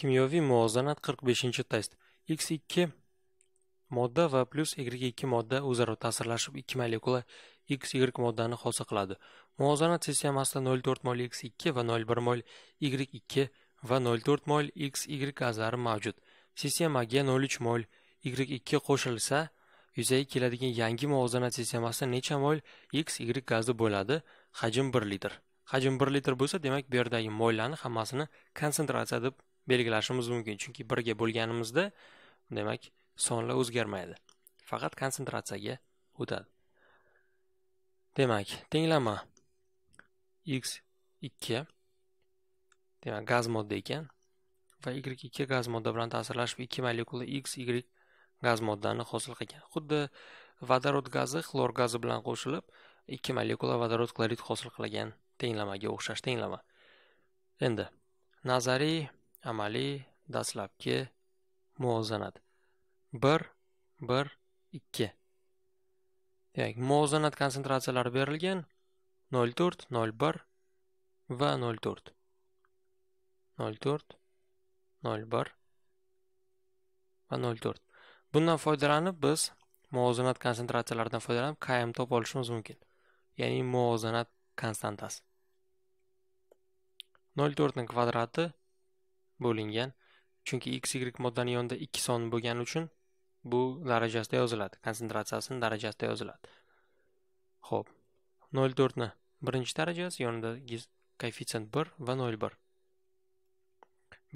Kimyoviy muvozanat 45-test. X2 modda va plus Y2 modda o'zaro ta'sirlashib ikki molekula XY moddani hosil qiladi. Muvozanat sistemasida 0,4 mol X2 va 0,1 mol Y2 va 0,4 mol XY gazlari mavjud. Sistemaga 0,3 mol Y2 qo'shilsa, yuzaga keladigan yangi muvozanat sistemasi necha mol XY gazi bo'ladi? Hajm 1 litr. Hajm 1 litr bo'lsa, demak bu yerdagi mollarning hammasini konsentratsiya deb belgilashimiz mumkin chunki birga bo'lganimizda demak sonlar o'zgarmaydi faqat konsentratsiyaga o'tadi demak tenglama x 2 demak gaz modda ekan va y 2 gaz modda bilan ta'sirlashib ikki molekula x y gaz moddani hosil qilgan xuddi vodorod gazi xlor gazi bilan qo'shilib ikki molekula vodorod klorid hosil qilgan tenglamaga o'xshash tenglama endi nazariy amaliy dastlabki muvozanat bir bir ikki demak muvozanat konsentratsiyalari berilgan nol to'rt nol bir va nol to'rt nol to'rt nol bir va nol to'rt bundan foydalanib biz muvozanat konsentratsiyalaridan foydalanib km topib olishimiz mumkin ya'ni muvozanat konstantasi nol to'rtni kvadrati bo'lingan chunki x y moddani yonida ikki son bo'lgani uchun bu darajasida yoziladi konsentratsiyasini darajasida yoziladi ho'p nol to'rtni birinchi darajasi yonidagi koeffitsient bir va nol bir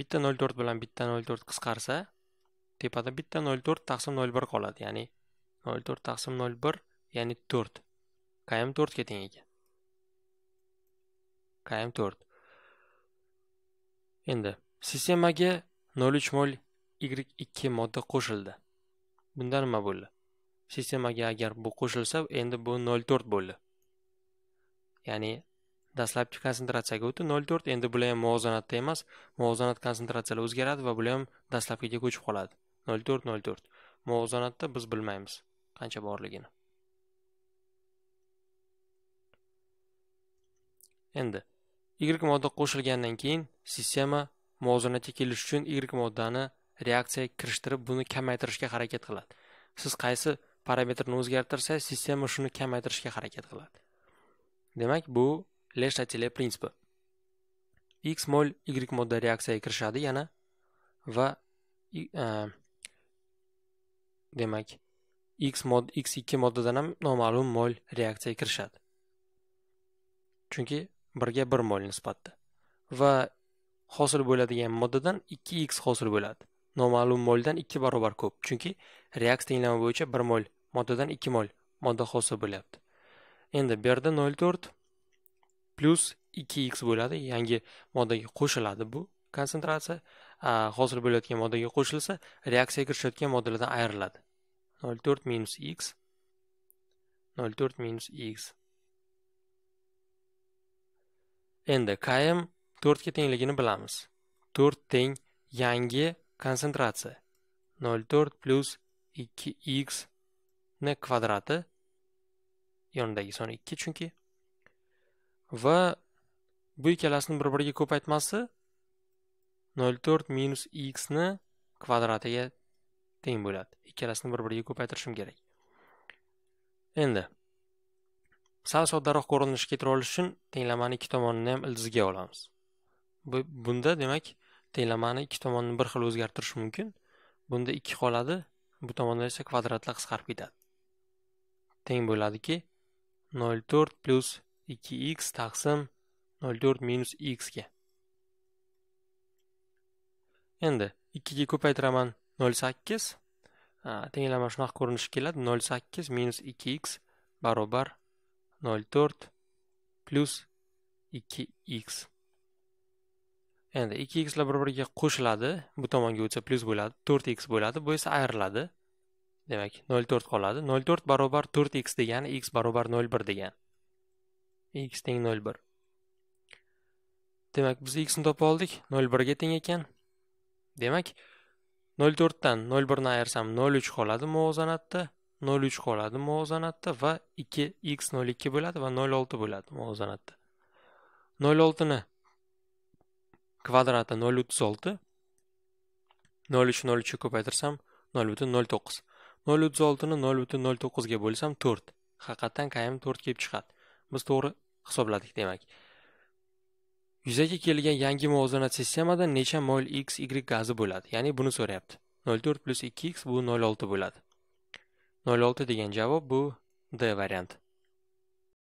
bitta nol to'rt bilan bitta nol to'rt qisqarsa tepada bitta nol to'rt taqsim nol bir qoladi ya'ni nol to'rt taqsim nol bir ya'ni to'rt km to'rtga teng ekan km to'rt endi Sistemaga 0.3 mol Y2 modda qo'shildi. Bunda nima bo'ldi? Sistemaga agar bu qo'shilsa, endi bu 0.4 bo'ldi. Ya'ni dastlabki konsentratsiyaga o'tdi 0.4, endi bular ham muvozanatda emas, muvozanat konsentratsiyalari o'zgaradi va bular ham dastlabkiga ko'chib qoladi. 0.4 0.4. Muvozanatda biz bilmaymiz qancha borligini. Endi y modda qo'shilgandan keyin sistema muvozanatga kelish uchun y moddani reaksiyaga kirishtirib buni kamaytirishga harakat qiladi siz qaysi parametrni o'zgartirsangiz sistema shuni kamaytirishga harakat qiladi demak bu leshatile prinsipi x mol y modda reaksiyaga kirishadi yana va e, demak x mod x ikki moddadan ham noma'lum mol reaksiyaga kirishadi chunki birga bir mol nisbatda va hosil bo'ladigan moddadan 2x hosil bo'ladi noma'lum moldan 2 barobar ko'p chunki reaksiya tenglami bo'yicha 1 mol moddadan 2 mol modda hosil bo'lyapti endi bu yerda 0.4 2x bo'ladi yangi moddaga qo'shiladi bu konsentratsiya hosil bo'layotgan moddaga qo'shilsa reaksiyaga kirishayotgan moddalardan ayriladi 0.4 minus x 0.4 minus x endi km 4 ga tengligini bilamiz 4 teng yangi konsentratsiya 0.4 2 x ni kvadrati yonidagi son 2 chunki va bu ikkalasini bir biriga ko'paytmasi 0.4 minus x ni kvadratiga teng bo'ladi ikkalasini bir biriga ko'paytirishim kerak endi sal soddaroq ko'rinishga keltirish uchun tenglamani ikki tomonini ham ildiziga olamiz bunda demak tenglamani ikki tomonni bir xil o'zgartirish mumkin bunda ikki qoladi bu tomonda esa kvadratlar qisqarib ketadi teng bo'ladiki nol to'rt plyus ikki x taqsim nol to'rt minus ga endi ikkiga ko'paytiraman nol sakkiz tenglama shunaqa ko'rinishi keladi nol sakkiz minus ikki x barobar nol to'rt plyus ikki x endi ikki xlar bir biriga qo'shiladi bu tomonga o'tsa plyus bo'ladi to'rt x bo'ladi bu esa ayriladi demak nol to'rt qoladi nol to'rt barobar to'rt x degani x barobar nol bir degan x teng nol bir demak biz xni topib oldik nol birga teng ekan demak nol to'rtdan nol birni ayirsam nol uch qoladi muvozanatda nol uch qoladi muvozanatda va ikki x nol ikki bo'ladi va nol olti bo'ladi muvozanatda nol oltini kvadratni nol o'ttiz olti nol uch nol uchga ko'paytirsam nol butun nol to'qqiz nol o'ttiz oltini nol butun nol to'qqizga bo'lsam 4 haqiqatdan kamin 4 kelib chiqadi biz to'g'ri hisobladik demak yuzaga kelgan yangi muvozanat sistemada necha mol x y gazi bo'ladi ya'ni buni so'rayapti 0,4 2 x bu 0,6 bo'ladi 0,6 degan javob bu d varianti